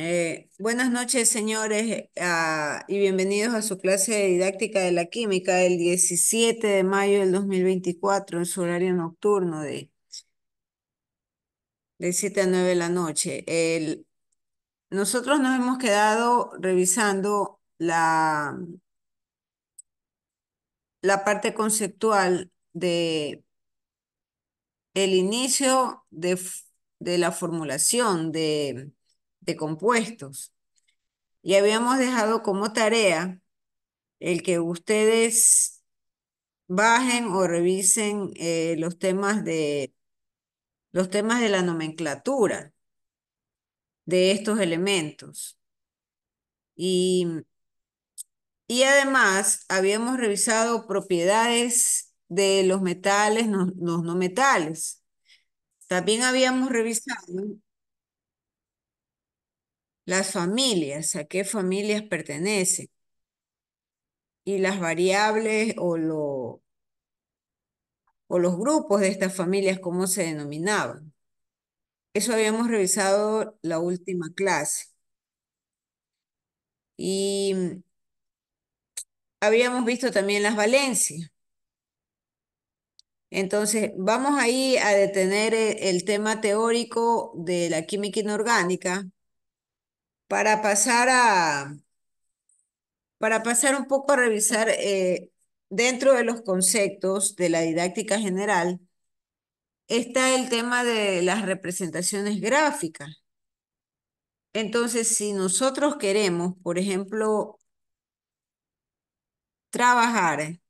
Eh, buenas noches, señores, ah, y bienvenidos a su clase de didáctica de la química del 17 de mayo del 2024 en su horario nocturno de, de 7 a 9 de la noche. nosotros nos hemos quedado revisando la, la parte conceptual de el inicio de, de la formulación de compuestos. Y habíamos dejado como tarea el que ustedes bajen o revisen eh, los temas de los temas de la nomenclatura de estos elementos. Y, y además habíamos revisado propiedades de los metales, los no metales. También habíamos revisado las familias, a qué familias pertenecen y las variables o, o los grupos de estas familias, cómo se denominaban. Eso habíamos revisado la última clase. Y habíamos visto también las valencias. Entonces, vamos ahí a detener eh, el tema teórico de la química inorgánica para pasar a, para pasar un poco a revisar eh, dentro de los conceptos de la didáctica general, está el tema de las representaciones gráficas. Entonces, si nosotros queremos, por ejemplo, trabajar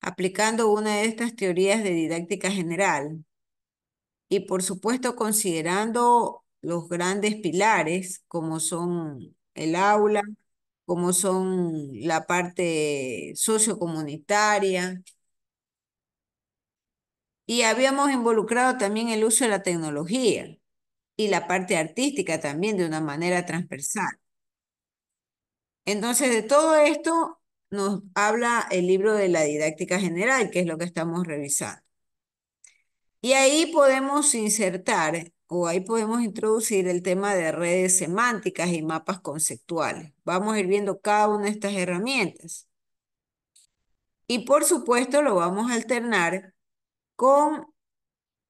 aplicando una de estas teorías de didáctica general y por supuesto considerando los grandes pilares, como son el aula, como son la parte sociocomunitaria. Y habíamos involucrado también el uso de la tecnología y la parte artística también de una manera transversal. Entonces, de todo esto nos habla el libro de la didáctica general, que es lo que estamos revisando. Y ahí podemos insertar o ahí podemos introducir el tema de redes semánticas y mapas conceptuales. Vamos a ir viendo cada una de estas herramientas. Y por supuesto lo vamos a alternar con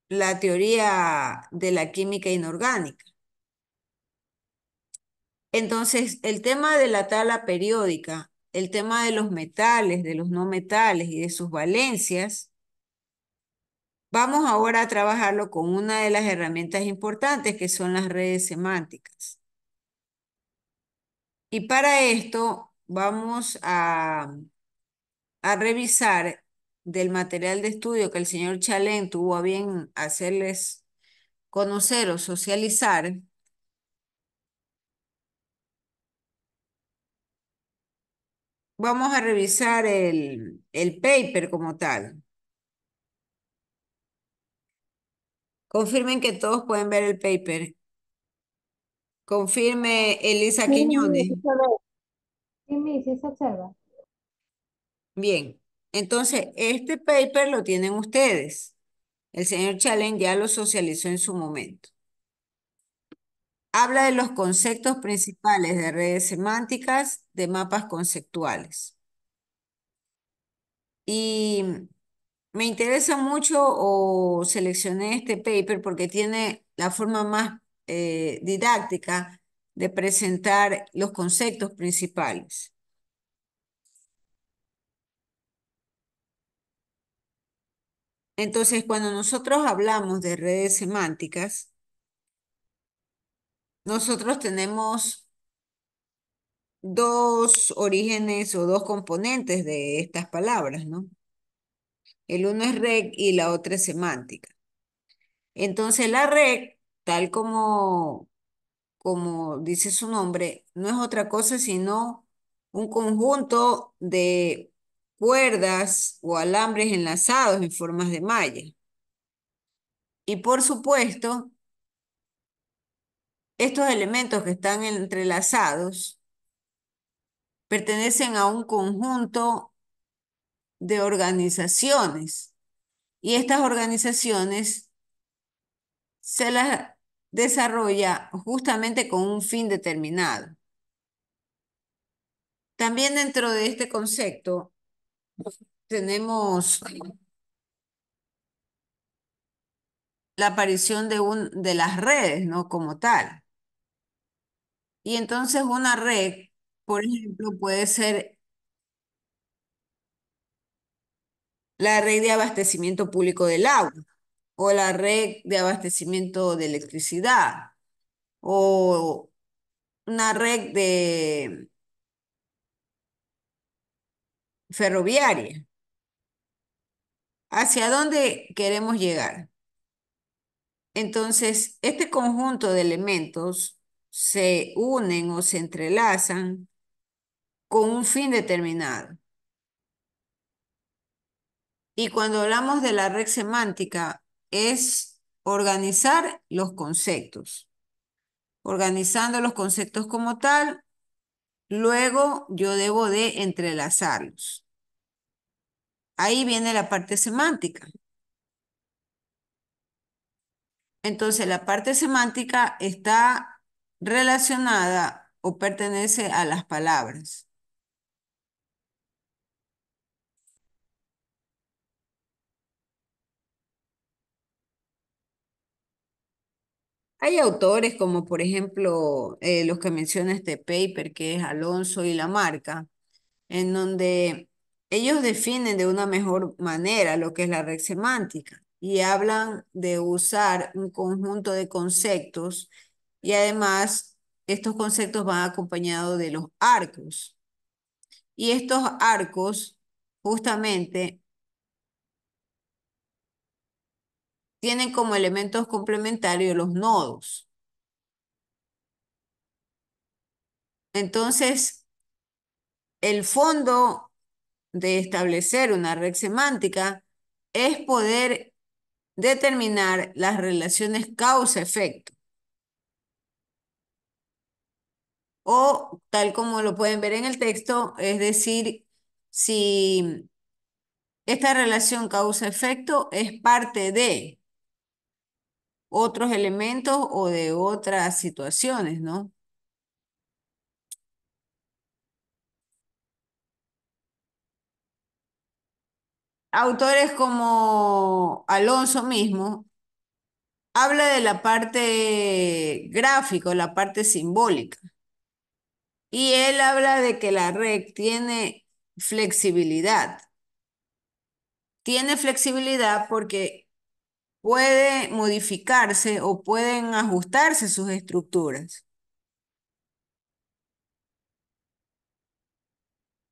la teoría de la química inorgánica. Entonces, el tema de la tala periódica, el tema de los metales, de los no metales y de sus valencias, Vamos ahora a trabajarlo con una de las herramientas importantes que son las redes semánticas. Y para esto vamos a, revisar del material de estudio que el señor Chalén tuvo a bien hacerles conocer o socializar, vamos a revisar el, el paper como tal. Confirmen que todos pueden ver el paper. Confirme Elisa Quiñones. Sí, sí, se observa. Bien, entonces este paper lo tienen ustedes. El señor Challen ya lo socializó en su momento. Habla de los conceptos principales de redes semánticas de mapas conceptuales. Y me interesa mucho o seleccioné este paper porque tiene la forma más eh, didáctica de presentar los conceptos principales. Entonces, cuando nosotros hablamos de redes semánticas, nosotros tenemos dos orígenes o dos componentes de estas palabras, ¿no? El uno es red y la otra es semántica. Entonces la red tal como, como dice su nombre, no es otra cosa sino un conjunto de cuerdas o alambres enlazados en formas de malla. Y por supuesto, estos elementos que están entrelazados pertenecen a un conjunto de organizaciones. Y estas organizaciones se las desarrolla justamente con un fin determinado. También dentro de este concepto tenemos la aparición de, un, de las redes, ¿no? Como tal. Y entonces una red, por ejemplo, puede ser la red de abastecimiento público del agua o la red de abastecimiento de electricidad o una red de ferroviaria. ¿Hacia dónde queremos llegar? Entonces, este conjunto de elementos se unen o se entrelazan con un fin determinado. Y cuando hablamos de la red semántica, es organizar los conceptos. Organizando los conceptos como tal, luego yo debo de entrelazarlos. Ahí viene la parte semántica. Entonces, la parte semántica está relacionada o pertenece a las palabras. Hay autores como por ejemplo eh, los que menciona este paper, que es Alonso y La Marca, en donde ellos definen de una mejor manera lo que es la red semántica y hablan de usar un conjunto de conceptos y además estos conceptos van acompañados de los arcos. Y estos arcos justamente tienen como elementos complementarios los nodos. Entonces, el fondo de establecer una red semántica es poder determinar las relaciones causa-efecto. O, tal como lo pueden ver en el texto, es decir, si esta relación causa-efecto es parte de otros elementos o de otras situaciones, ¿no? Autores como Alonso mismo habla de la parte gráfica, la parte simbólica. Y él habla de que la red tiene flexibilidad. Tiene flexibilidad porque puede modificarse o pueden ajustarse sus estructuras.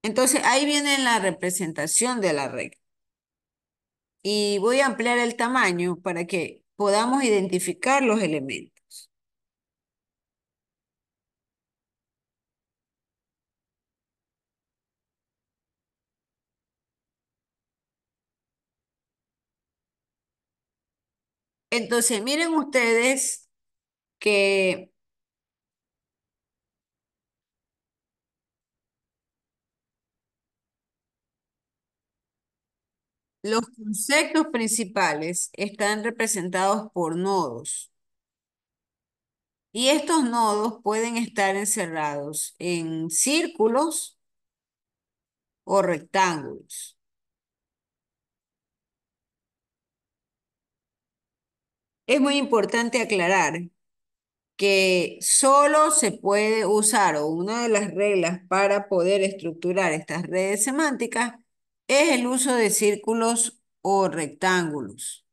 Entonces ahí viene la representación de la red Y voy a ampliar el tamaño para que podamos identificar los elementos. Entonces, miren ustedes que los conceptos principales están representados por nodos. Y estos nodos pueden estar encerrados en círculos o rectángulos. Es muy importante aclarar que solo se puede usar o una de las reglas para poder estructurar estas redes semánticas es el uso de círculos o rectángulos.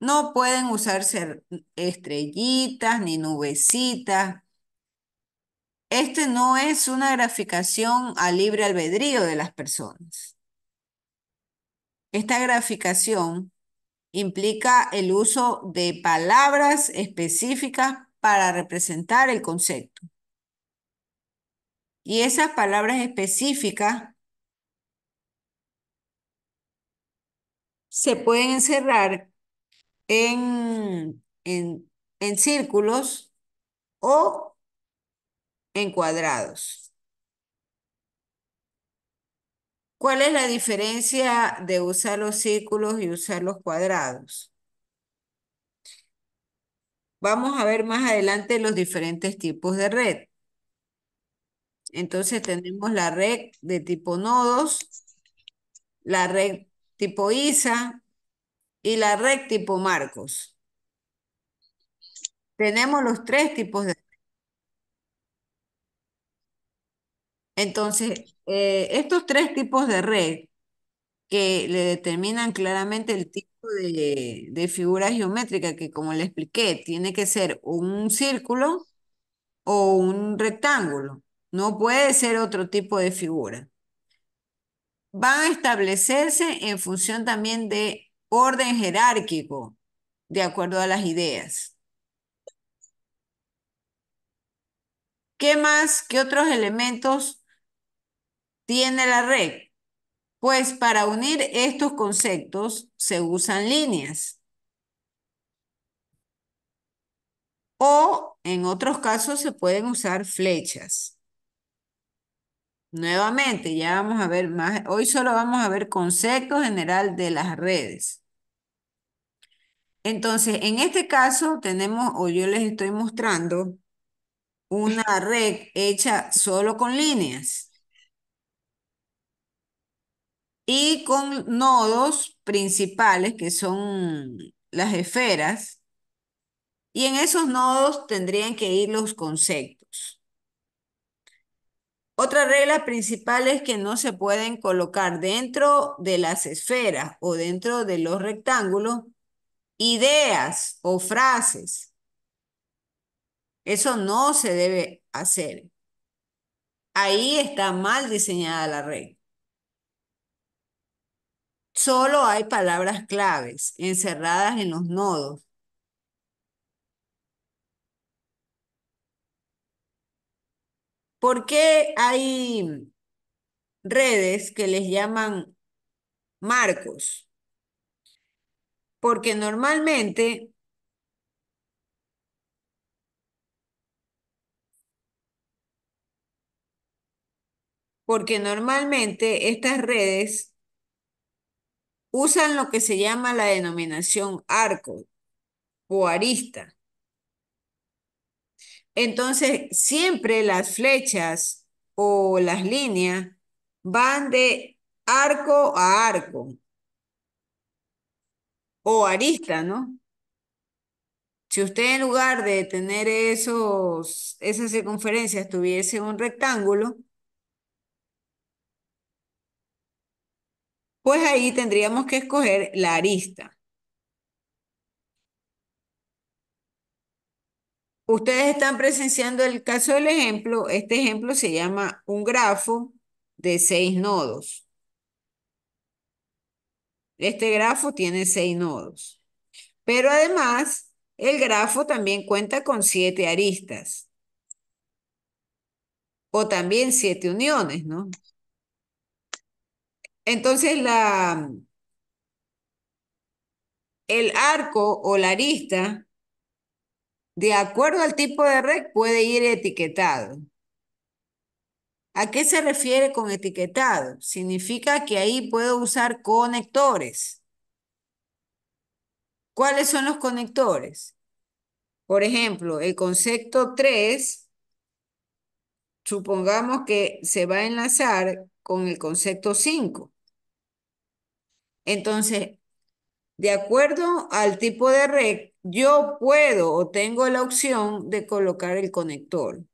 No pueden usarse estrellitas ni nubecitas. Este no es una graficación a libre albedrío de las personas. Esta graficación implica el uso de palabras específicas para representar el concepto. Y esas palabras específicas se pueden encerrar en, círculos o en cuadrados. ¿Cuál es la diferencia de usar los círculos y usar los cuadrados? Vamos a ver más adelante los diferentes tipos de red. Entonces tenemos la red de tipo nodos, la red tipo ISA y la red tipo marcos. Tenemos los tres tipos de Entonces, eh, estos tres tipos de red que le determinan claramente el tipo de, de figura geométrica que, como le expliqué, tiene que ser un círculo o un rectángulo. No puede ser otro tipo de figura. Van a establecerse en función también de orden jerárquico, de acuerdo a las ideas. ¿Qué más? ¿Qué otros elementos tiene la red? Pues para unir estos conceptos se usan líneas. O en otros casos se pueden usar flechas. Nuevamente, ya vamos a ver más. Hoy solo vamos a ver concepto general de las redes. Entonces, en este caso tenemos, o yo les estoy mostrando, una red hecha solo con líneas y con nodos principales que son las esferas. Y en esos nodos tendrían que ir los conceptos. Otra regla principal es que no se pueden colocar dentro de las esferas o dentro de los rectángulos ideas o frases. Eso no se debe hacer. Ahí está mal diseñada la regla. Solo hay palabras claves encerradas en los nodos. ¿Por qué hay redes que les llaman marcos? Porque normalmente porque normalmente estas redes usan lo que se llama la denominación arco o arista. Entonces, siempre las flechas o las líneas van de arco a arco o arista, ¿no? Si usted en lugar de tener esos, esas circunferencias tuviese un rectángulo, pues ahí tendríamos que escoger la arista. Ustedes están presenciando el caso del ejemplo. Este ejemplo se llama un grafo de seis nodos. Este grafo tiene seis nodos. Pero además, el grafo también cuenta con siete aristas. O también siete uniones, ¿no? Entonces, la, el arco o la arista, de acuerdo al tipo de red, puede ir etiquetado. ¿A qué se refiere con etiquetado? Significa que ahí puedo usar conectores. ¿Cuáles son los conectores? Por ejemplo, el concepto 3, supongamos que se va a enlazar con el concepto 5. Entonces, de acuerdo al tipo de red, yo puedo o tengo la opción de colocar el conector.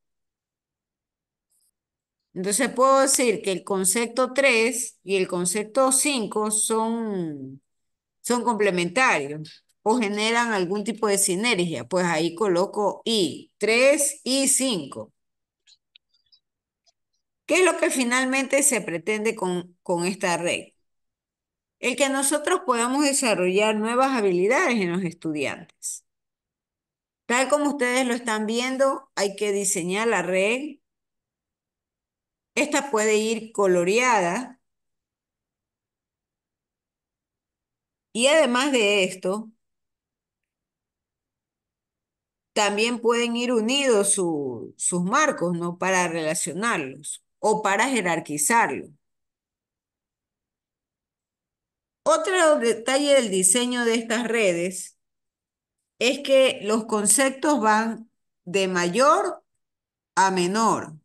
Entonces puedo decir que el concepto 3 y el concepto 5 son, son complementarios o generan algún tipo de sinergia. Pues ahí coloco I, 3 y 5. ¿Qué es lo que finalmente se pretende con, con esta red? el que nosotros podamos desarrollar nuevas habilidades en los estudiantes. Tal como ustedes lo están viendo, hay que diseñar la red. Esta puede ir coloreada. Y además de esto, también pueden ir unidos sus marcos, ¿no? Para relacionarlos o para jerarquizarlos. Otro detalle del diseño de estas redes es que los conceptos van de mayor a menor.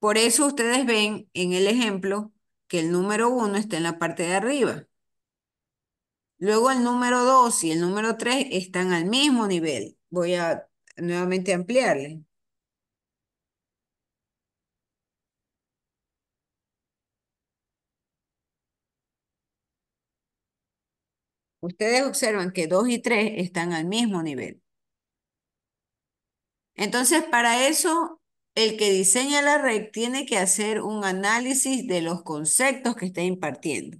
Por eso ustedes ven en el ejemplo que el número 1 está en la parte de arriba. Luego el número 2 y el número 3 están al mismo nivel. Voy a nuevamente ampliarle. Ustedes observan que 2 y 3 están al mismo nivel. Entonces, para eso, el que diseña la red tiene que hacer un análisis de los conceptos que está impartiendo.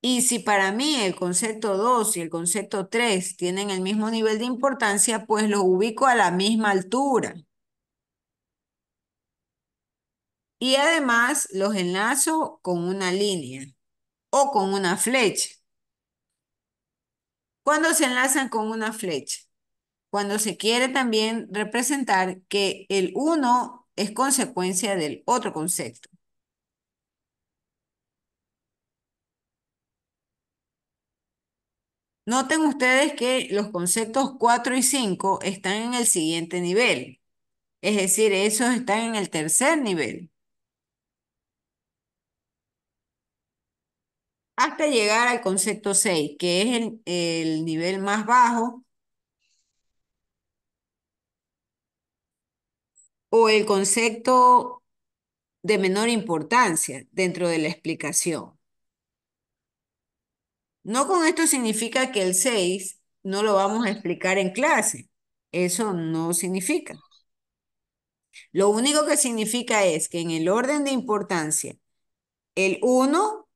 Y si para mí el concepto 2 y el concepto 3 tienen el mismo nivel de importancia, pues los ubico a la misma altura. Y además los enlazo con una línea o con una flecha. ¿Cuándo se enlazan con una flecha? Cuando se quiere también representar que el uno es consecuencia del otro concepto. Noten ustedes que los conceptos 4 y 5 están en el siguiente nivel, es decir, esos están en el tercer nivel. hasta llegar al concepto 6, que es el, nivel más bajo o el concepto de menor importancia dentro de la explicación. No con esto significa que el 6 no lo vamos a explicar en clase. Eso no significa. Lo único que significa es que en el orden de importancia, el 1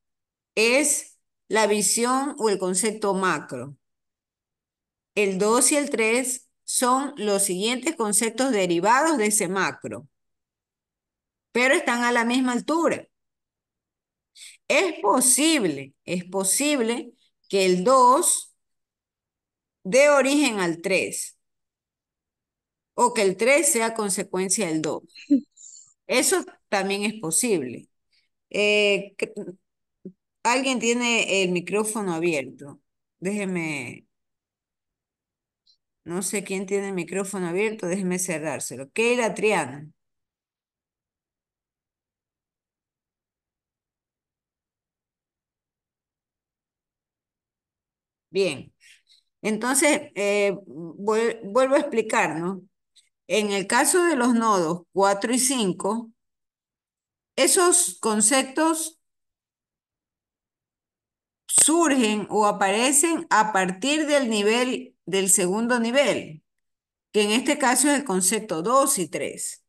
es la visión o el concepto macro. El 2 y el 3 son los siguientes conceptos derivados de ese macro, pero están a la misma altura. Es posible, es posible que el 2 dé origen al 3 o que el 3 sea consecuencia del 2. Eso también es posible. Eh, Alguien tiene el micrófono abierto. Déjeme. No sé quién tiene el micrófono abierto, déjeme cerrárselo. era Triana. Bien. Entonces, eh, vuelvo a explicar, ¿no? En el caso de los nodos 4 y 5, esos conceptos surgen o aparecen a partir del nivel del segundo nivel, que en este caso es el concepto 2 y 3.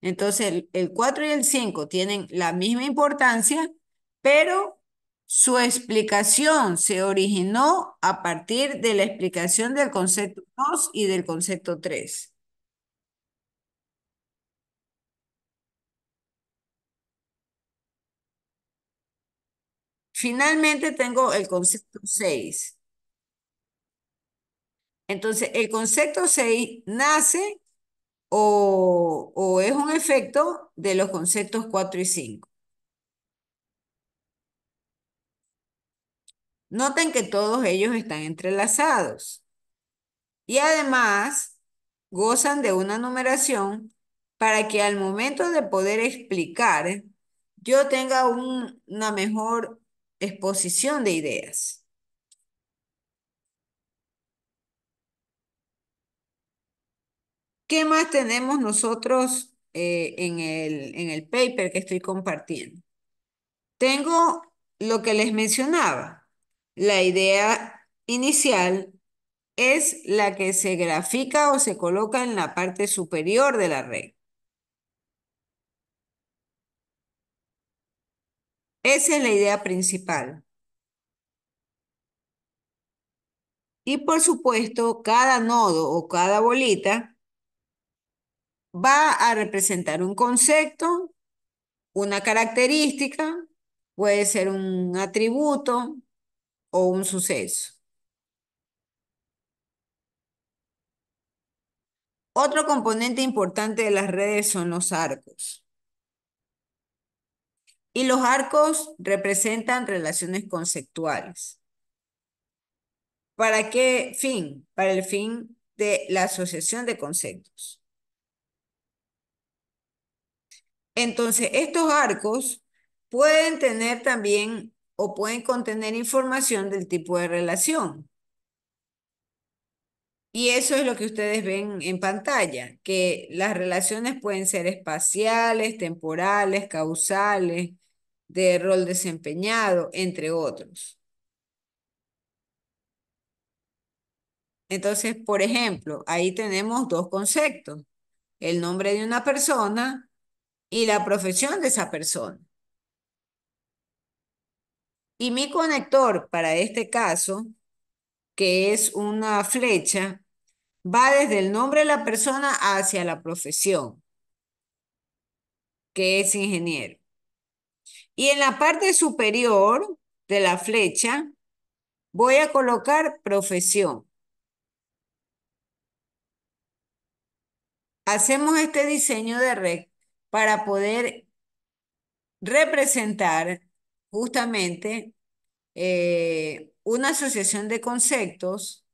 Entonces, el, 4 y el 5 tienen la misma importancia, pero su explicación se originó a partir de la explicación del concepto 2 y del concepto 3. Finalmente tengo el concepto 6. Entonces, el concepto 6 nace o, es un efecto de los conceptos 4 y 5. Noten que todos ellos están entrelazados y además gozan de una numeración para que al momento de poder explicar yo tenga una mejor exposición de ideas. ¿Qué más tenemos nosotros eh, en, el, en el paper que estoy compartiendo? Tengo lo que les mencionaba. La idea inicial es la que se grafica o se coloca en la parte superior de la red. Esa es la idea principal. Y por supuesto, cada nodo o cada bolita va a representar un concepto, una característica, puede ser un atributo o un suceso. Otro componente importante de las redes son los arcos. Y los arcos representan relaciones conceptuales. ¿Para qué fin? Para el fin de la asociación de conceptos. Entonces, estos arcos pueden tener también o pueden contener información del tipo de relación. Y eso es lo que ustedes ven en pantalla, que las relaciones pueden ser espaciales, temporales, causales, de rol desempeñado, entre otros. Entonces, por ejemplo, ahí tenemos dos conceptos, el nombre de una persona y la profesión de esa persona. Y mi conector para este caso, que es una flecha, va desde el nombre de la persona hacia la profesión, que es ingeniero. Y en la parte superior de la flecha voy a colocar profesión. Hacemos este diseño de red para poder representar justamente eh, una asociación de conceptos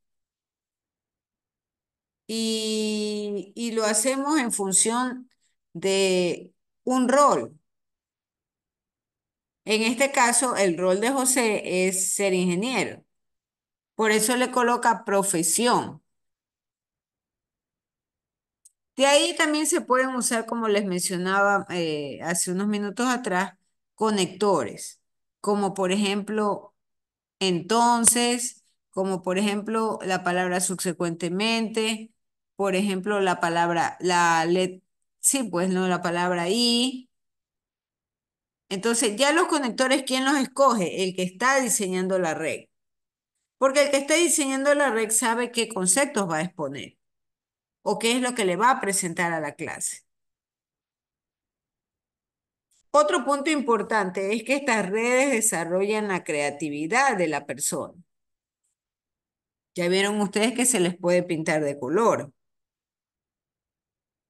y, y lo hacemos en función de un rol en este caso, el rol de José es ser ingeniero. Por eso le coloca profesión. De ahí también se pueden usar, como les mencionaba eh, hace unos minutos atrás, conectores, como por ejemplo entonces, como por ejemplo la palabra subsecuentemente, por ejemplo la palabra, la sí, pues no, la palabra y, entonces, ya los conectores, ¿quién los escoge? El que está diseñando la red. Porque el que está diseñando la red sabe qué conceptos va a exponer o qué es lo que le va a presentar a la clase. Otro punto importante es que estas redes desarrollan la creatividad de la persona. Ya vieron ustedes que se les puede pintar de color.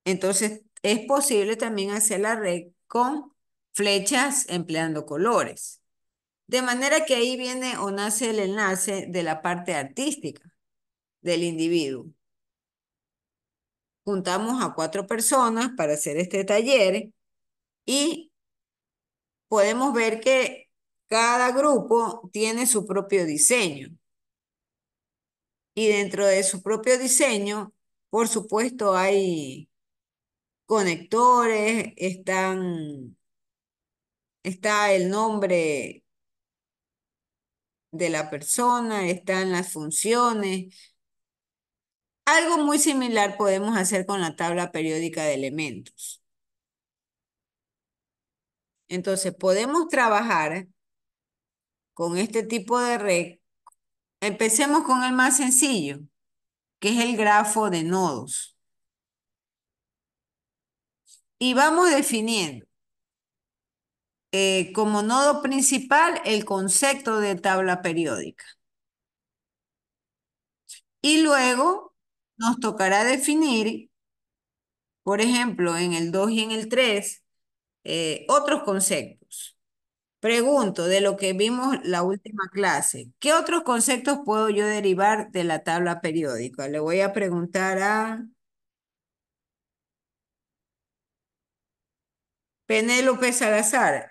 Entonces, es posible también hacer la red con flechas empleando colores. De manera que ahí viene o nace el enlace de la parte artística del individuo. Juntamos a cuatro personas para hacer este taller y podemos ver que cada grupo tiene su propio diseño. Y dentro de su propio diseño, por supuesto, hay conectores, están está el nombre de la persona, están las funciones. Algo muy similar podemos hacer con la tabla periódica de elementos. Entonces, podemos trabajar con este tipo de red. Empecemos con el más sencillo, que es el grafo de nodos. Y vamos definiendo. Eh, como nodo principal el concepto de tabla periódica. Y luego nos tocará definir, por ejemplo, en el 2 y en el 3, eh, otros conceptos. Pregunto de lo que vimos la última clase, ¿qué otros conceptos puedo yo derivar de la tabla periódica? Le voy a preguntar a Penélope Salazar,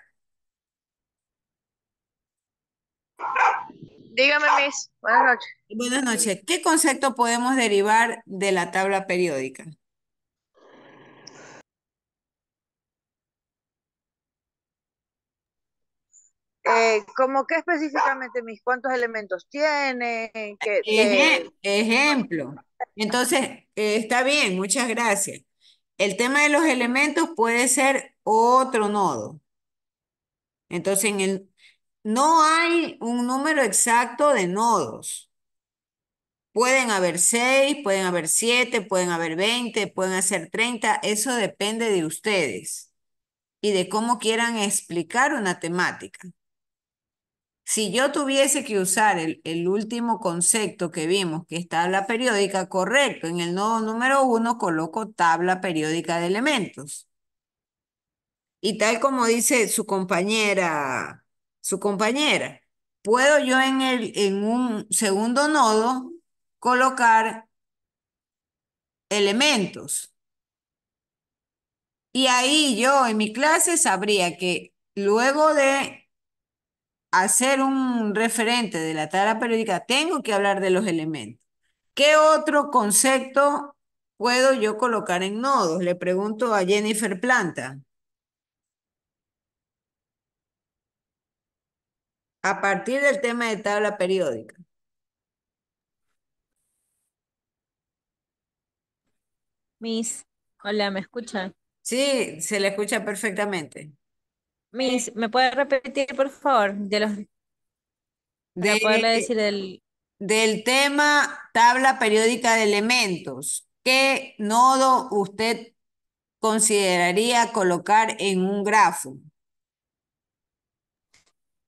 Dígame, ah. Miss. Buenas noches. Buenas noches. ¿Qué concepto podemos derivar de la tabla periódica? Como eh, ¿Cómo qué específicamente, Miss, cuántos elementos tiene? Ejemplo. Entonces, eh, está bien, muchas gracias. El tema de los elementos puede ser otro nodo. Entonces, en el, no hay un número exacto de nodos. Pueden haber seis, pueden haber siete, pueden haber veinte, pueden hacer treinta, Eso depende de ustedes y de cómo quieran explicar una temática. Si yo tuviese que usar el, el, último concepto que vimos, que es tabla periódica, correcto, en el nodo número uno coloco tabla periódica de elementos. Y tal como dice su compañera su compañera. Puedo yo en, el, en un segundo nodo colocar elementos. Y ahí yo en mi clase sabría que luego de hacer un referente de la tabla periódica, tengo que hablar de los elementos. ¿Qué otro concepto puedo yo colocar en nodos? Le pregunto a Jennifer Planta. a partir del tema de tabla periódica. Miss, hola, ¿me escucha? Sí, se le escucha perfectamente. Miss, ¿me puede repetir, por favor, de los de, decir el... del tema tabla periódica de elementos? ¿Qué nodo usted consideraría colocar en un grafo?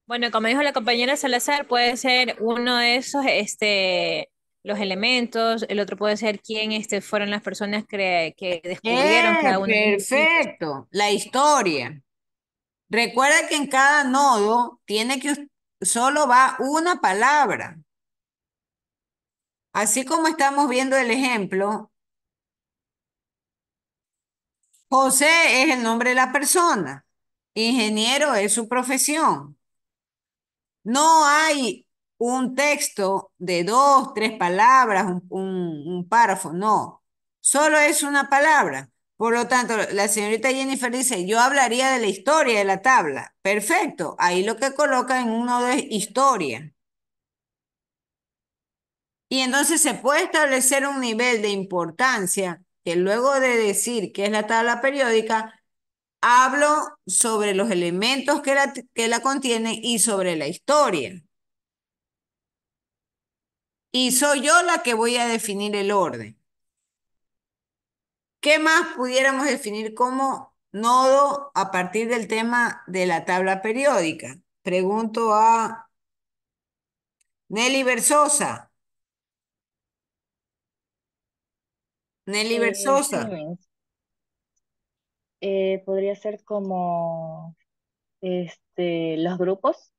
Bueno, como dijo la compañera Salazar, puede ser uno de esos, este, los elementos, el otro puede ser quién este, fueron las personas que, que descubrieron eh, cada uno. Perfecto, la historia. Recuerda que en cada nodo tiene que solo va una palabra. Así como estamos viendo el ejemplo, José es el nombre de la persona, ingeniero es su profesión, no hay un texto de dos, tres palabras, un, párrafo, no. Solo es una palabra. Por lo tanto, la señorita Jennifer dice, yo hablaría de la historia de la tabla. Perfecto, ahí lo que coloca en uno de historia. Y entonces se puede establecer un nivel de importancia que luego de decir que es la tabla periódica, hablo sobre los elementos que la, que la contienen y sobre la historia. Y soy yo la que voy a definir el orden. ¿Qué más pudiéramos definir como nodo a partir del tema de la tabla periódica? Pregunto a Nelly Versosa. Nelly eh, Versosa. Eh, podría ser como este, los grupos.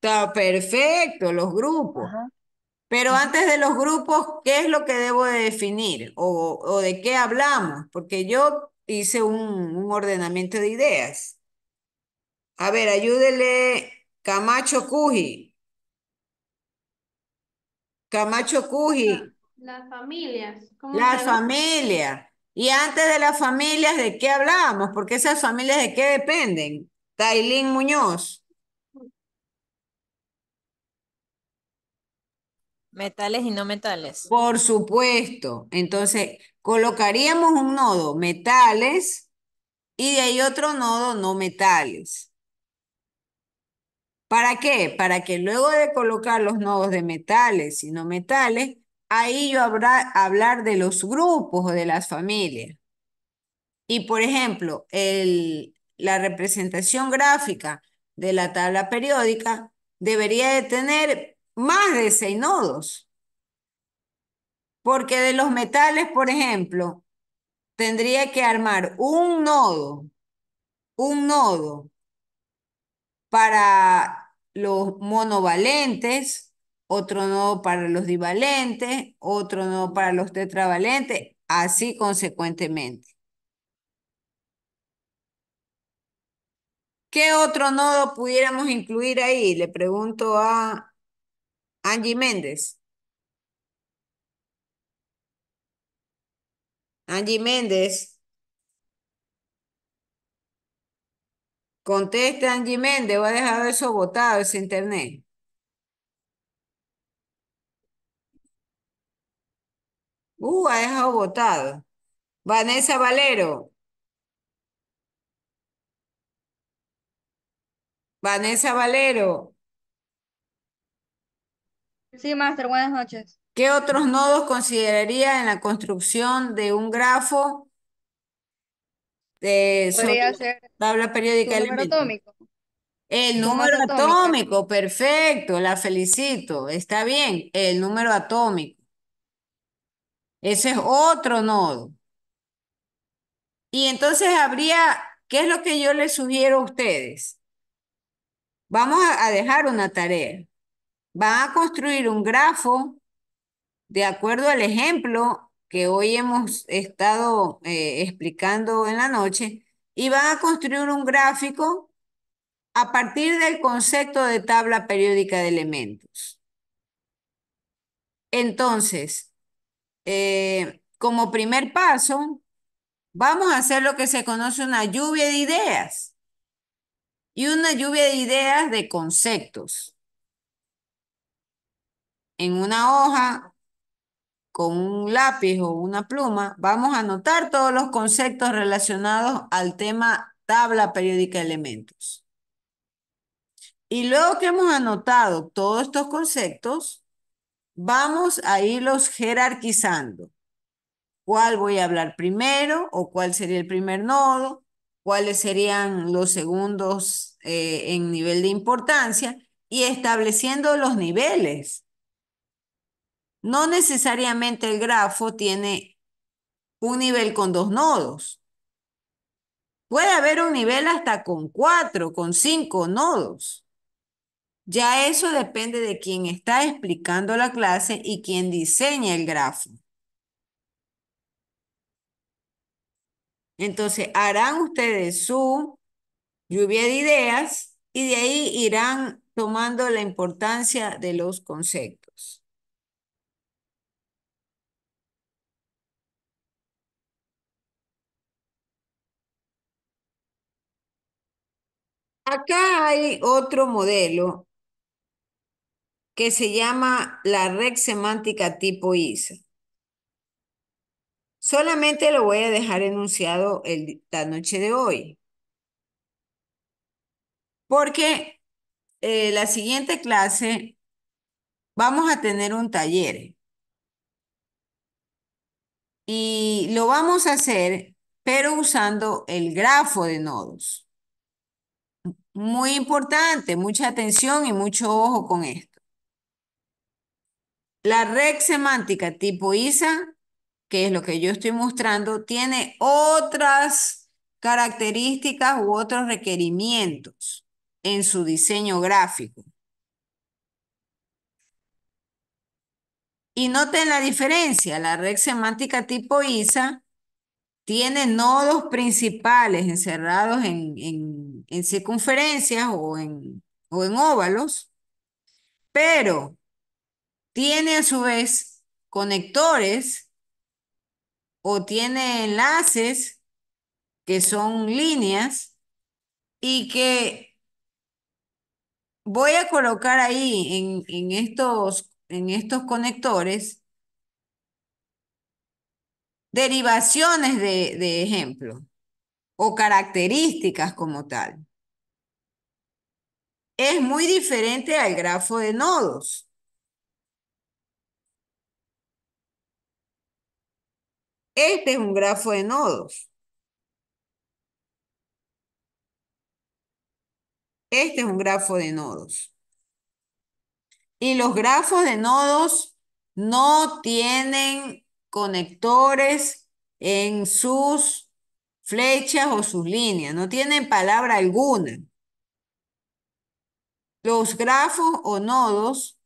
Está perfecto, los grupos. Pero antes de los grupos, ¿qué es lo que debo de definir? ¿O, o de qué hablamos? Porque yo hice un, un ordenamiento de ideas. A ver, ayúdele Camacho Cuji. Camacho Cuji. Las familias. Las familias. Y antes de las familias, ¿de qué hablábamos? Porque esas familias de qué dependen. Tailín Muñoz. Metales y no metales. Por supuesto. Entonces, colocaríamos un nodo metales y de ahí otro nodo no metales. ¿Para qué? Para que luego de colocar los nodos de metales y no metales, ahí yo habrá hablar de los grupos o de las familias. Y por ejemplo, el, la representación gráfica de la tabla periódica debería de tener más de seis nodos. Porque de los metales, por ejemplo, tendría que armar un nodo, un nodo para los monovalentes, otro nodo para los divalentes, otro nodo para los tetravalentes, así consecuentemente. ¿Qué otro nodo pudiéramos incluir ahí? Le pregunto a Angie Méndez. Angie Méndez. conteste Angie Méndez, voy a dejar eso botado, ese internet. Uh, ha dejado votado. Vanessa Valero. Vanessa Valero. Sí, Master, buenas noches. ¿Qué otros nodos consideraría en la construcción de un grafo de Podría ser tabla periódica el número atómico? El número atómico, perfecto, la felicito, está bien, el número atómico. Ese es otro nodo. Y entonces habría, ¿qué es lo que yo les sugiero a ustedes? Vamos a dejar una tarea. Van a construir un grafo de acuerdo al ejemplo que hoy hemos estado eh, explicando en la noche y van a construir un gráfico a partir del concepto de tabla periódica de elementos. Entonces, eh, como primer paso, vamos a hacer lo que se conoce una lluvia de ideas y una lluvia de ideas de conceptos. En una hoja, con un lápiz o una pluma, vamos a anotar todos los conceptos relacionados al tema tabla periódica de elementos. Y luego que hemos anotado todos estos conceptos, Vamos a irlos jerarquizando. ¿Cuál voy a hablar primero o cuál sería el primer nodo? ¿Cuáles serían los segundos eh, en nivel de importancia? Y estableciendo los niveles. No necesariamente el grafo tiene un nivel con dos nodos. Puede haber un nivel hasta con cuatro, con cinco nodos. Ya eso depende de quien está explicando la clase y quien diseña el grafo. Entonces, harán ustedes su lluvia de ideas y de ahí irán tomando la importancia de los conceptos. Acá hay otro modelo que se llama la red semántica tipo ISA. Solamente lo voy a dejar enunciado la noche de hoy. Porque eh, la siguiente clase vamos a tener un taller. Y lo vamos a hacer, pero usando el grafo de nodos. Muy importante, mucha atención y mucho ojo con esto. La red semántica tipo ISA, que es lo que yo estoy mostrando, tiene otras características u otros requerimientos en su diseño gráfico. Y noten la diferencia, la red semántica tipo ISA tiene nodos principales encerrados en, en, circunferencias o en, o en óvalos, pero tiene a su vez conectores o tiene enlaces que son líneas y que voy a colocar ahí en, estos, en estos conectores derivaciones de, de ejemplo o características como tal. Es muy diferente al grafo de nodos. Este es un grafo de nodos. Este es un grafo de nodos. Y los grafos de nodos no tienen conectores en sus flechas o sus líneas. No tienen palabra alguna. Los grafos o nodos,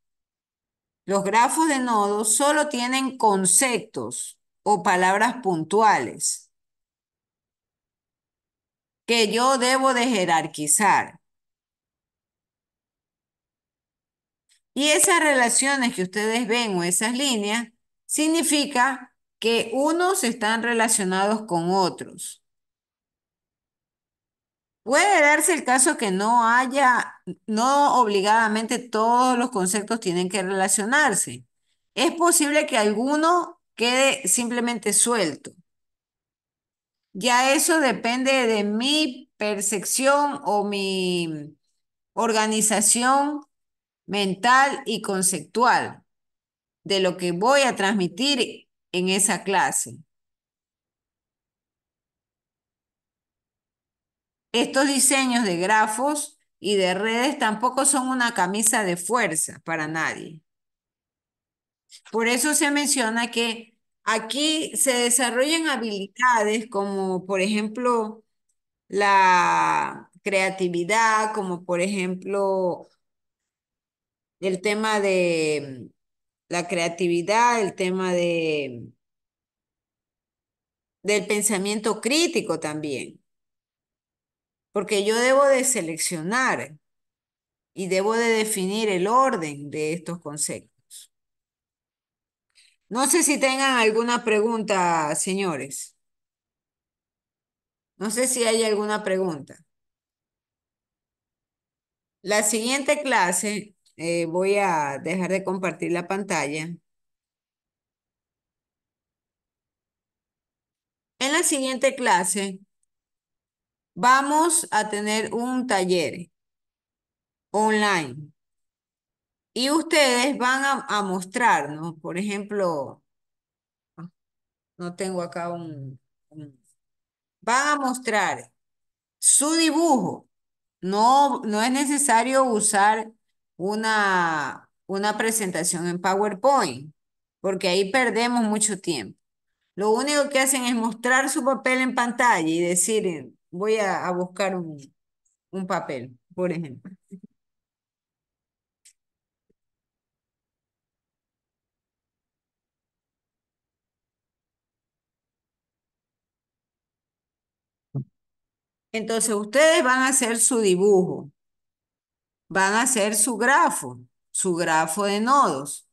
los grafos de nodos solo tienen conceptos o palabras puntuales que yo debo de jerarquizar. Y esas relaciones que ustedes ven o esas líneas significa que unos están relacionados con otros. Puede darse el caso que no haya, no obligadamente todos los conceptos tienen que relacionarse. Es posible que alguno quede simplemente suelto. Ya eso depende de mi percepción o mi organización mental y conceptual de lo que voy a transmitir en esa clase. Estos diseños de grafos y de redes tampoco son una camisa de fuerza para nadie. Por eso se menciona que aquí se desarrollan habilidades como, por ejemplo, la creatividad, como por ejemplo el tema de la creatividad, el tema de del pensamiento crítico también. Porque yo debo de seleccionar y debo de definir el orden de estos conceptos. No sé si tengan alguna pregunta, señores. No sé si hay alguna pregunta. La siguiente clase, eh, voy a dejar de compartir la pantalla. En la siguiente clase vamos a tener un taller online. Y ustedes van a, mostrarnos, por ejemplo, no tengo acá un, Van a mostrar su dibujo. No, no es necesario usar una, una presentación en PowerPoint, porque ahí perdemos mucho tiempo. Lo único que hacen es mostrar su papel en pantalla y decir, voy a, buscar un papel, por ejemplo. Entonces ustedes van a hacer su dibujo, van a hacer su grafo, su grafo de nodos.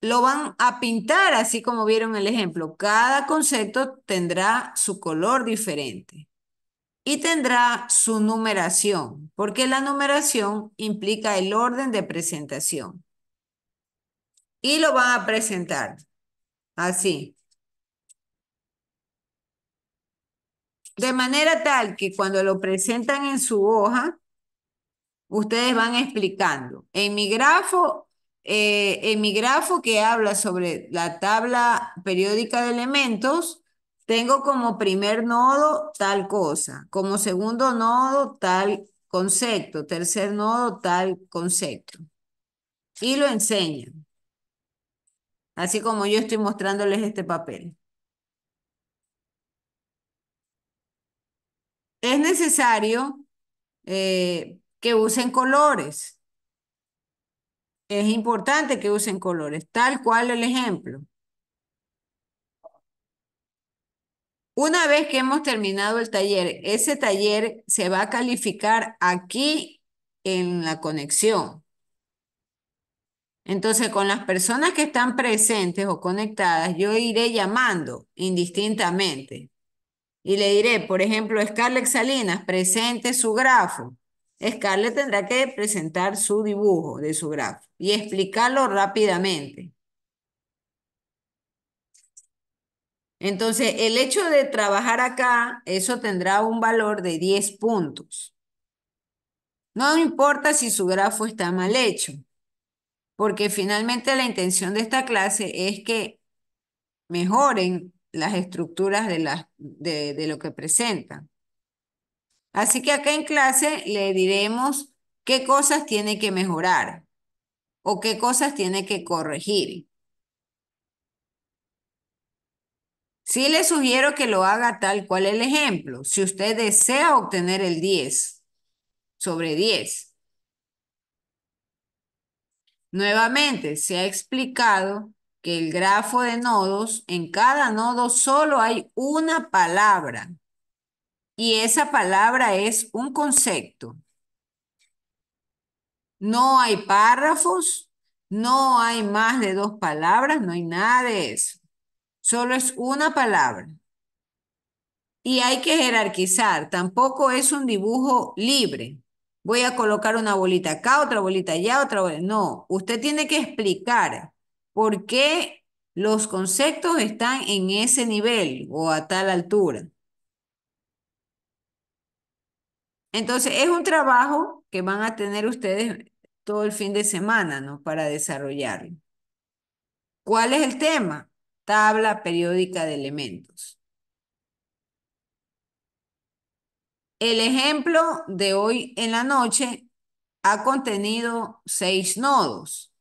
Lo van a pintar así como vieron el ejemplo. Cada concepto tendrá su color diferente y tendrá su numeración, porque la numeración implica el orden de presentación. Y lo van a presentar así. De manera tal que cuando lo presentan en su hoja, ustedes van explicando. En mi grafo, eh, en mi grafo que habla sobre la tabla periódica de elementos, tengo como primer nodo tal cosa, como segundo nodo tal concepto, tercer nodo tal concepto. Y lo enseñan. Así como yo estoy mostrándoles este papel. Es necesario eh, que usen colores. Es importante que usen colores, tal cual el ejemplo. Una vez que hemos terminado el taller, ese taller se va a calificar aquí en la conexión. Entonces, con las personas que están presentes o conectadas, yo iré llamando indistintamente y le diré, por ejemplo, Scarlett Salinas, presente su grafo. Scarlett tendrá que presentar su dibujo de su grafo y explicarlo rápidamente. Entonces, el hecho de trabajar acá, eso tendrá un valor de 10 puntos. No importa si su grafo está mal hecho, porque finalmente la intención de esta clase es que mejoren las estructuras de, las, de, lo que presenta Así que acá en clase le diremos qué cosas tiene que mejorar o qué cosas tiene que corregir. Sí le sugiero que lo haga tal cual el ejemplo. Si usted desea obtener el 10 sobre 10. Nuevamente, se ha explicado que el grafo de nodos, en cada nodo solo hay una palabra y esa palabra es un concepto. No hay párrafos, no hay más de dos palabras, no hay nada de eso. Solo es una palabra. Y hay que jerarquizar, tampoco es un dibujo libre. Voy a colocar una bolita acá, otra bolita allá, otra bolita. No, usted tiene que explicar por qué los conceptos están en ese nivel o a tal altura. Entonces, es un trabajo que van a tener ustedes todo el fin de semana, ¿no? Para desarrollarlo. ¿Cuál es el tema? Tabla periódica de elementos. El ejemplo de hoy en la noche ha contenido seis nodos.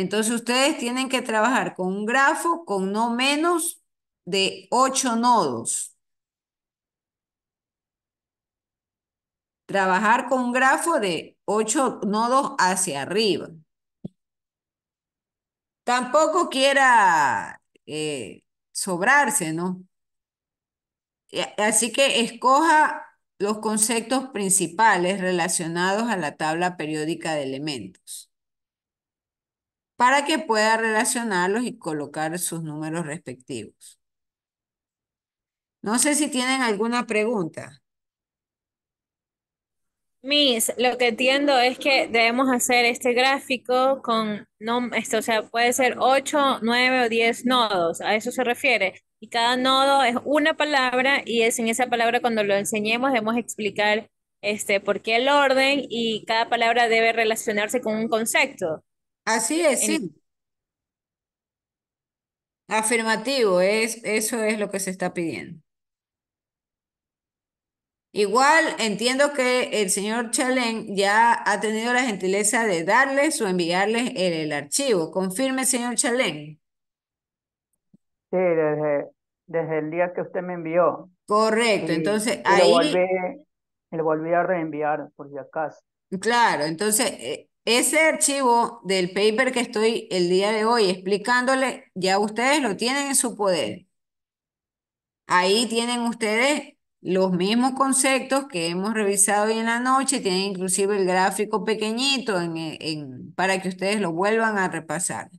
Entonces ustedes tienen que trabajar con un grafo con no menos de ocho nodos. Trabajar con un grafo de ocho nodos hacia arriba. Tampoco quiera eh, sobrarse, ¿no? Así que escoja los conceptos principales relacionados a la tabla periódica de elementos para que pueda relacionarlos y colocar sus números respectivos. No sé si tienen alguna pregunta. Miss, lo que entiendo es que debemos hacer este gráfico con, no, este, o sea, puede ser 8, 9 o 10 nodos, a eso se refiere. Y cada nodo es una palabra y es en esa palabra cuando lo enseñemos debemos explicar este, por qué el orden y cada palabra debe relacionarse con un concepto. Así es, sí. Afirmativo, es, eso es lo que se está pidiendo. Igual entiendo que el señor Chalén ya ha tenido la gentileza de darles o enviarles el, archivo. Confirme, señor Chalén. Sí, desde, el día que usted me envió. Correcto, entonces ahí, volví, volví a reenviar por si acaso. claro, entonces eh, ese archivo del paper que estoy el día de hoy explicándole, ya ustedes lo tienen en su poder. Ahí tienen ustedes los mismos conceptos que hemos revisado hoy en la noche, tienen inclusive el gráfico pequeñito para que ustedes lo vuelvan a repasar.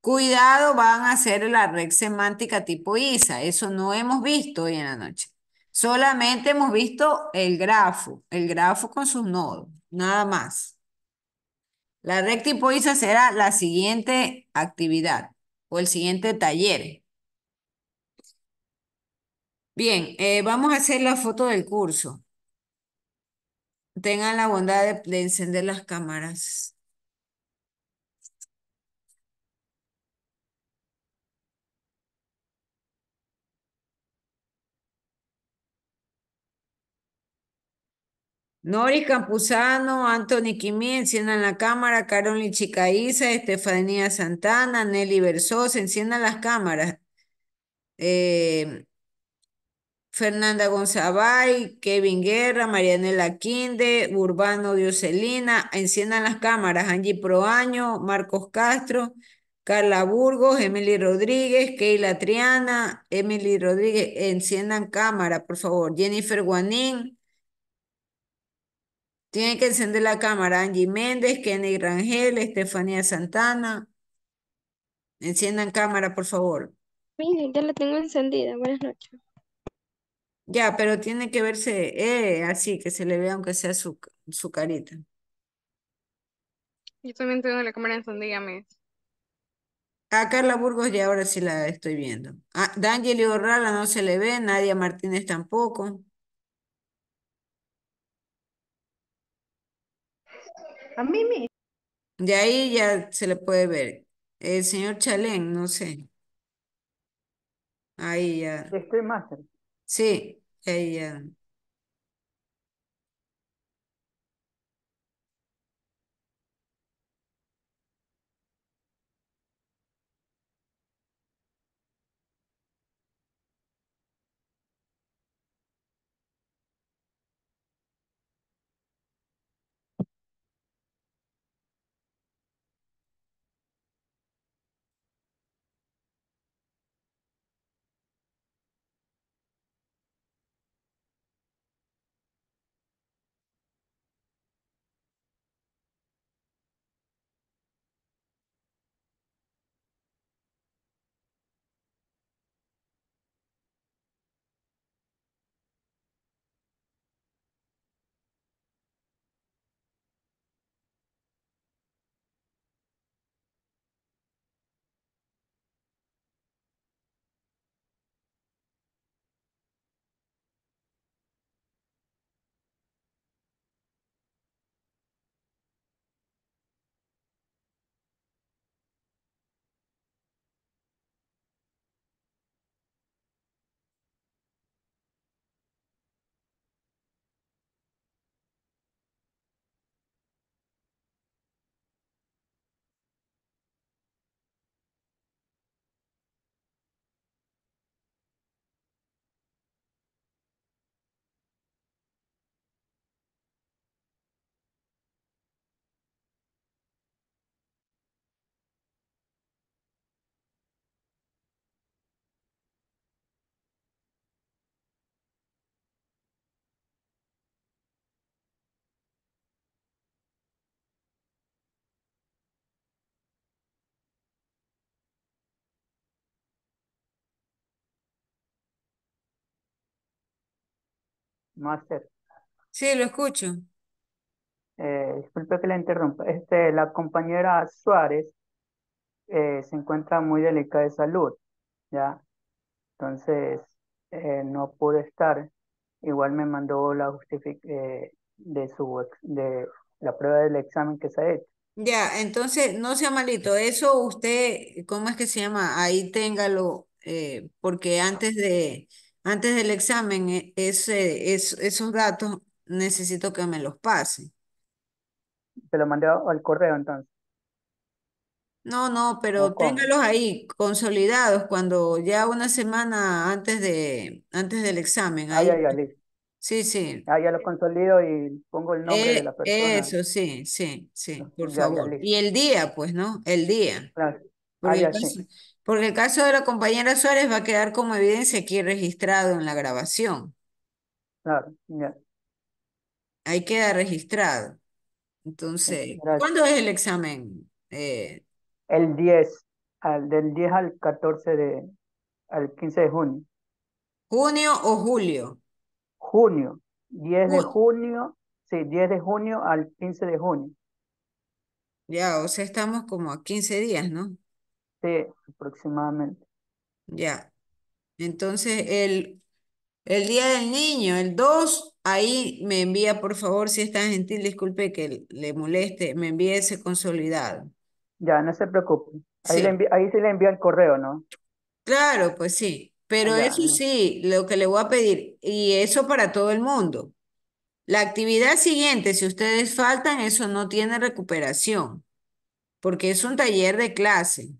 Cuidado, van a hacer la red semántica tipo ISA, eso no hemos visto hoy en la noche. Solamente hemos visto el grafo, el grafo con sus nodos nada más. La recta será la siguiente actividad o el siguiente taller. Bien, eh, vamos a hacer la foto del curso. Tengan la bondad de encender las cámaras. Nori Campuzano, Anthony Quimí, enciendan la cámara, Carolyn Chicaiza, Estefanía Santana, Nelly Versos, enciendan las cámaras. Eh, Fernanda Gonzabay, Kevin Guerra, Marianela Quinde, Urbano Dioselina, enciendan las cámaras, Angie Proaño, Marcos Castro, Carla Burgos, Emily Rodríguez, Keila Triana, Emily Rodríguez, enciendan cámara, por favor, Jennifer Guanín, tienen que encender la cámara. Angie Méndez, Kenny Rangel, Estefanía Santana. Enciendan cámara, por favor. Miren, ya la tengo encendida. Buenas noches. Ya, pero tiene que verse eh, así, que se le vea aunque sea su, su carita. Yo también tengo la cámara encendida, me... A Carla Burgos ya ahora sí la estoy viendo. A D'Angeli Orrala no se le ve, Nadia Martínez tampoco. a Mimi. De ahí ya se le puede ver. El señor Chalén, no sé. Ahí ya. más. Sí, ahí ya. Máster. Sí, lo escucho. Eh, disculpe que la interrumpa. Este, la compañera Suárez eh, se encuentra muy delicada de salud, ¿ya? Entonces, eh, no pude estar. Igual me mandó la justificación de, su, de la prueba del examen que se ha hecho. Ya, entonces, no sea malito. Eso usted, ¿cómo es que se llama? Ahí téngalo, porque antes de antes del examen, e, ese, esos datos necesito que me los pase. Te lo mandé al correo entonces. No, no, pero téngalos ahí consolidados cuando ya una semana antes de antes del examen. Ah, ahí. ya, Sí, sí. Ah, ya lo consolido y pongo el nombre de eh, la persona. Eso, sí, sí, sí, por favor. y el día, pues, ¿no? El día. Claro. Porque el caso de la compañera Suárez va a quedar como evidencia aquí registrado en la grabación. Claro, ya. Ahí queda registrado. Entonces, ¿cuándo es el examen? Eh? el 10, del 10 al 14 de, al 15 de junio. ¿Junio o julio? Junio, 10 de junio, sí, 10 de junio al 15 de junio. Ya, o sea, estamos como a 15 días, ¿no? aproximadamente. Ya. Entonces, el, el Día del Niño, el 2, ahí me envía, por favor, si es tan gentil, disculpe que le moleste, me envíe ese consolidado. Ya, no se preocupe. Ahí, se le envía el correo, ¿no? Claro, pues sí. Pero eso sí, lo que le voy a pedir, y eso para todo el mundo. La actividad siguiente, si ustedes faltan, eso no tiene recuperación, porque es un taller de clase.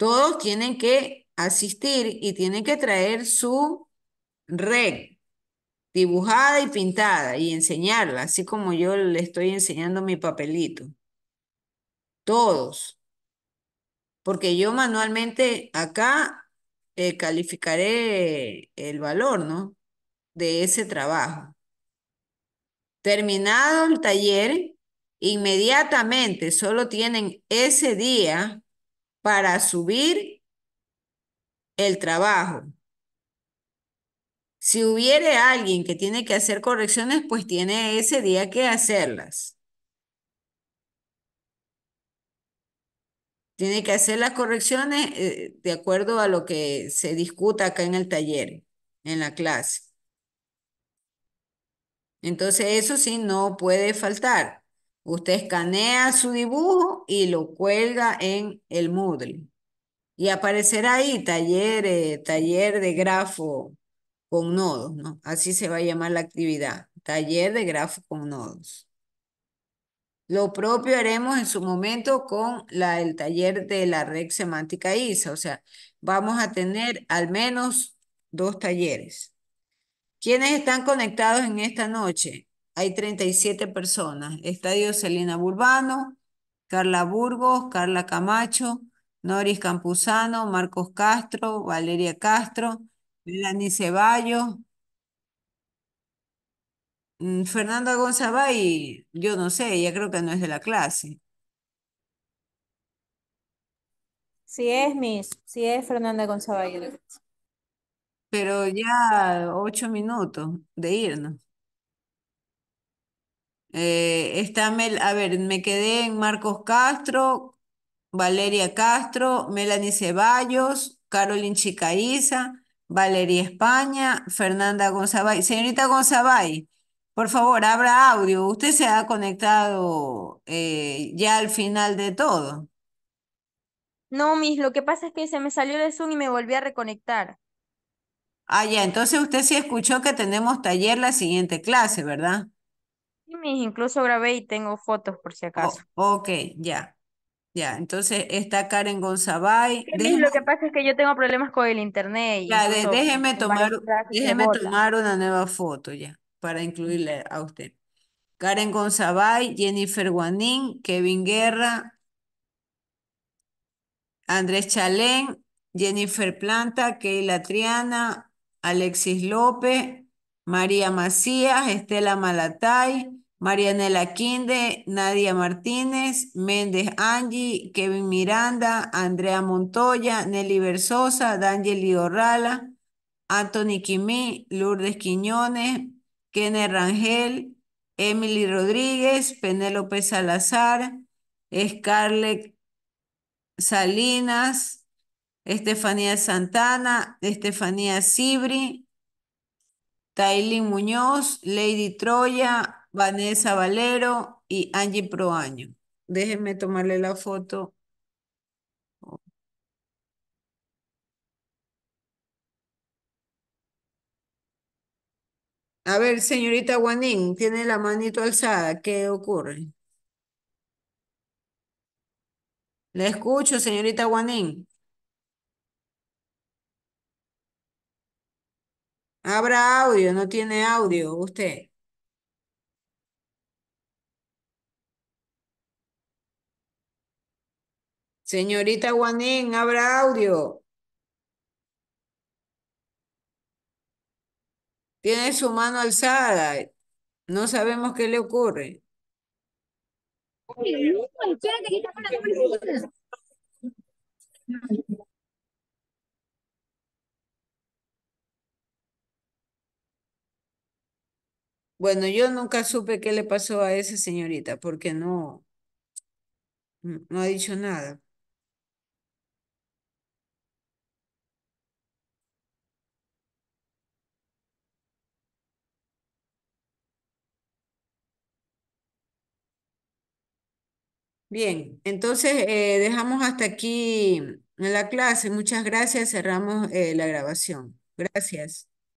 Todos tienen que asistir y tienen que traer su red dibujada y pintada y enseñarla, así como yo le estoy enseñando mi papelito. Todos. Porque yo manualmente acá eh, calificaré el valor, ¿no? De ese trabajo. Terminado el taller, inmediatamente, solo tienen ese día para subir el trabajo. Si hubiere alguien que tiene que hacer correcciones, pues tiene ese día que hacerlas. Tiene que hacer las correcciones eh, de acuerdo a lo que se discuta acá en el taller, en la clase. Entonces eso sí no puede faltar. Usted escanea su dibujo y lo cuelga en el Moodle. Y aparecerá ahí taller, eh, taller de grafo con nodos, ¿no? Así se va a llamar la actividad, taller de grafo con nodos. Lo propio haremos en su momento con la, el taller de la red semántica ISA, o sea, vamos a tener al menos dos talleres. ¿Quiénes están conectados en esta noche? hay 37 personas. Estadio Celina Burbano, Carla Burgos, Carla Camacho, Noris Campuzano, Marcos Castro, Valeria Castro, Melanie Ceballos, mm, Fernanda y yo no sé, ya creo que no es de la clase. Sí es, Miss, sí es Fernanda Gonzabay. Pero ya ocho minutos de irnos. Eh, está a ver, me quedé en Marcos Castro, Valeria Castro, Melanie Ceballos, Carolyn Chicaiza, Valeria España, Fernanda Gonzabay. Señorita Gonzabay, por favor, abra audio. Usted se ha conectado eh, ya al final de todo. No, mis lo que pasa es que se me salió el Zoom y me volví a reconectar. Ah, ya, entonces usted sí escuchó que tenemos taller la siguiente clase, ¿verdad? Incluso grabé y tengo fotos por si oh, acaso. Okay, ok, ya. Ya, entonces está Karen Gonzabay. Lo que pasa es que yo tengo problemas con el internet. déjeme tomar, déjeme tomar una nueva foto ya, para incluirle a usted. Karen Gonzabay, Jennifer Guanín, Kevin Guerra, Andrés Chalén, Jennifer Planta, Keila Triana, Alexis López, María Macías, Estela Malatay, Marianela Quinde, Nadia Martínez, Méndez Angie, Kevin Miranda, Andrea Montoya, Nelly Versosa, Daniel Orrala, Anthony Quimí, Lourdes Quiñones, Kenneth Rangel, Emily Rodríguez, Penélope Salazar, Scarlett Salinas, Estefanía Santana, Estefanía Sibri, Tailin Muñoz, Lady Troya, Vanessa Valero y Angie Proaño. Déjenme tomarle la foto. A ver, señorita Juanín, tiene la manito alzada. ¿Qué ocurre? La escucho, señorita Juanín. Habrá audio, no tiene audio usted. Señorita Juanín, abra audio. Tiene su mano alzada. No sabemos qué le ocurre. Bueno, yo nunca supe qué le pasó a esa señorita porque no, no ha dicho nada. Bien, entonces eh, dejamos hasta aquí la clase. Muchas gracias. Cerramos eh, la grabación. Gracias.